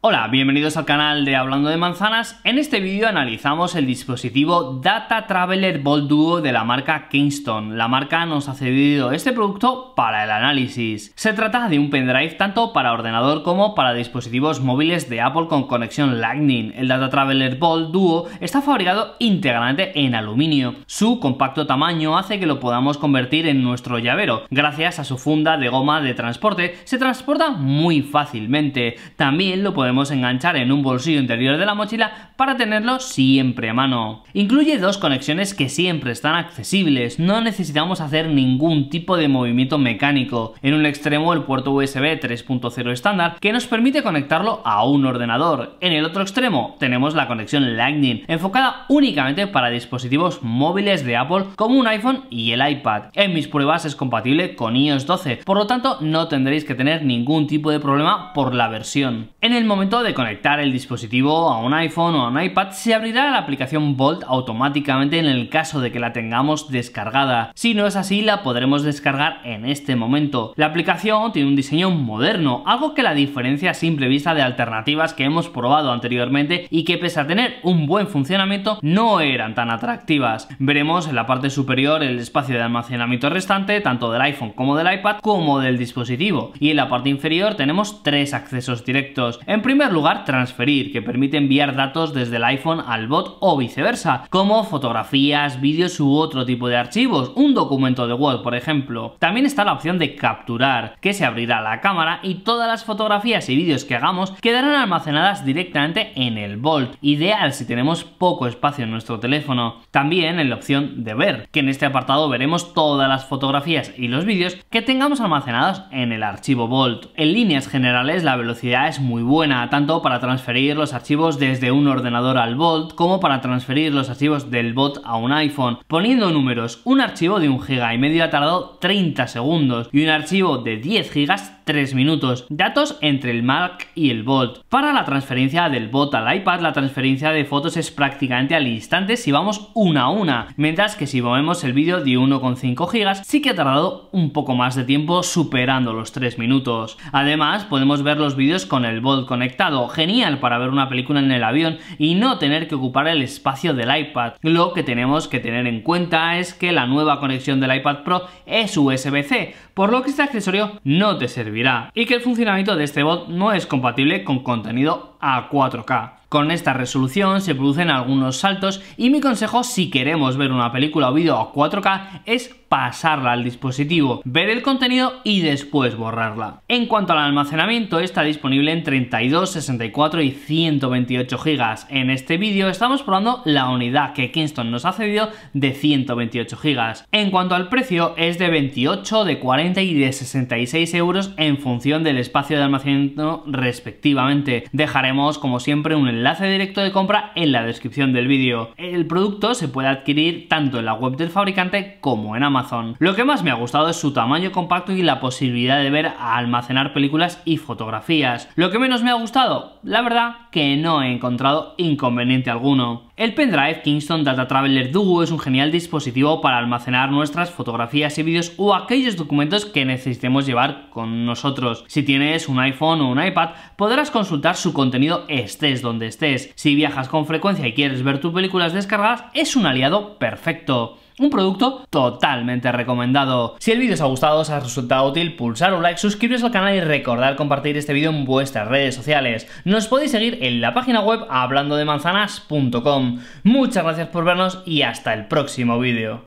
Hola, bienvenidos al canal de Hablando de Manzanas. En este vídeo analizamos el dispositivo Data Traveler Bolt Duo de la marca Kingston. La marca nos ha cedido este producto para el análisis. Se trata de un pendrive tanto para ordenador como para dispositivos móviles de Apple con conexión Lightning. El Data Traveler Bolt Duo está fabricado íntegramente en aluminio. Su compacto tamaño hace que lo podamos convertir en nuestro llavero. Gracias a su funda de goma de transporte se transporta muy fácilmente. También lo podemos podemos enganchar en un bolsillo interior de la mochila para tenerlo siempre a mano. Incluye dos conexiones que siempre están accesibles, no necesitamos hacer ningún tipo de movimiento mecánico. En un extremo el puerto USB 3.0 estándar que nos permite conectarlo a un ordenador. En el otro extremo tenemos la conexión Lightning, enfocada únicamente para dispositivos móviles de Apple como un iPhone y el iPad. En mis pruebas es compatible con iOS 12, por lo tanto no tendréis que tener ningún tipo de problema por la versión. En el momento de conectar el dispositivo a un iPhone o a un iPad, se abrirá la aplicación Bolt automáticamente en el caso de que la tengamos descargada. Si no es así, la podremos descargar en este momento. La aplicación tiene un diseño moderno, algo que la diferencia a simple vista de alternativas que hemos probado anteriormente y que pese a tener un buen funcionamiento no eran tan atractivas. Veremos en la parte superior el espacio de almacenamiento restante, tanto del iPhone como del iPad, como del dispositivo. Y en la parte inferior tenemos tres accesos directos primer lugar, transferir, que permite enviar datos desde el iPhone al bot o viceversa, como fotografías, vídeos u otro tipo de archivos, un documento de Word, por ejemplo. También está la opción de capturar, que se abrirá la cámara y todas las fotografías y vídeos que hagamos quedarán almacenadas directamente en el Vault, ideal si tenemos poco espacio en nuestro teléfono. También en la opción de ver, que en este apartado veremos todas las fotografías y los vídeos que tengamos almacenados en el archivo Vault. En líneas generales la velocidad es muy buena, tanto para transferir los archivos desde un ordenador al Bolt como para transferir los archivos del bot a un iPhone. Poniendo números, un archivo de 1 GB y medio ha tardado 30 segundos y un archivo de 10 GB 3 minutos. Datos entre el Mac y el Bolt Para la transferencia del bot al iPad, la transferencia de fotos es prácticamente al instante si vamos una a una, mientras que si movemos el vídeo de 1,5 GB sí que ha tardado un poco más de tiempo superando los 3 minutos. Además, podemos ver los vídeos con el Volt Connect genial para ver una película en el avión y no tener que ocupar el espacio del iPad. Lo que tenemos que tener en cuenta es que la nueva conexión del iPad Pro es USB-C, por lo que este accesorio no te servirá y que el funcionamiento de este bot no es compatible con contenido a 4K. Con esta resolución se producen algunos saltos y mi consejo si queremos ver una película o vídeo a 4K es pasarla al dispositivo, ver el contenido y después borrarla. En cuanto al almacenamiento, está disponible en 32, 64 y 128 GB. En este vídeo estamos probando la unidad que Kingston nos ha cedido de 128 GB. En cuanto al precio, es de 28, de 40 y de 66 euros en función del espacio de almacenamiento respectivamente. Dejaremos como siempre un enlace directo de compra en la descripción del vídeo. El producto se puede adquirir tanto en la web del fabricante como en Amazon. Lo que más me ha gustado es su tamaño compacto y la posibilidad de ver a almacenar películas y fotografías. Lo que menos me ha gustado, la verdad que no he encontrado inconveniente alguno. El pendrive Kingston Data Traveler Duo es un genial dispositivo para almacenar nuestras fotografías y vídeos o aquellos documentos que necesitemos llevar con nosotros. Si tienes un iPhone o un iPad, podrás consultar su contenido estés donde estés. Si viajas con frecuencia y quieres ver tus películas descargadas, es un aliado perfecto. Un producto totalmente recomendado. Si el vídeo os ha gustado, os ha resultado útil, pulsar un like, suscribiros al canal y recordar compartir este vídeo en vuestras redes sociales. Nos podéis seguir en la página web hablando-de-manzanas.com. Muchas gracias por vernos y hasta el próximo vídeo.